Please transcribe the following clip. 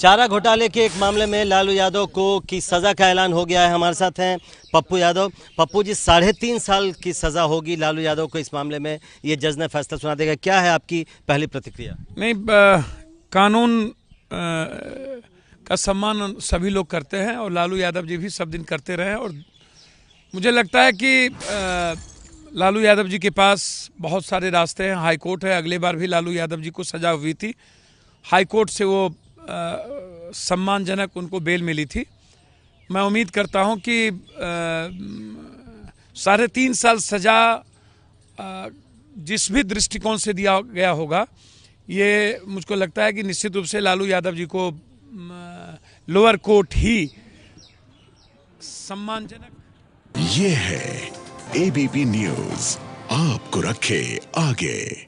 चारा घोटाले के एक मामले में लालू यादव को की सज़ा का ऐलान हो गया है हमारे साथ हैं पप्पू यादव पप्पू जी साढ़े तीन साल की सज़ा होगी लालू यादव को इस मामले में ये जज ने फैसला सुना देगा क्या है आपकी पहली प्रतिक्रिया नहीं आ, कानून आ, का सम्मान सभी लोग करते हैं और लालू यादव जी भी सब दिन करते रहे और मुझे लगता है कि आ, लालू यादव जी के पास बहुत सारे रास्ते हैं हाईकोर्ट है अगले बार भी लालू यादव जी को सजा हुई थी हाईकोर्ट से वो सम्मानजनक उनको बेल मिली थी मैं उम्मीद करता हूं कि साढ़े तीन साल सजा आ, जिस भी दृष्टिकोण से दिया गया होगा ये मुझको लगता है कि निश्चित रूप से लालू यादव जी को लोअर कोर्ट ही सम्मानजनक ये है एबीपी न्यूज आपको रखे आगे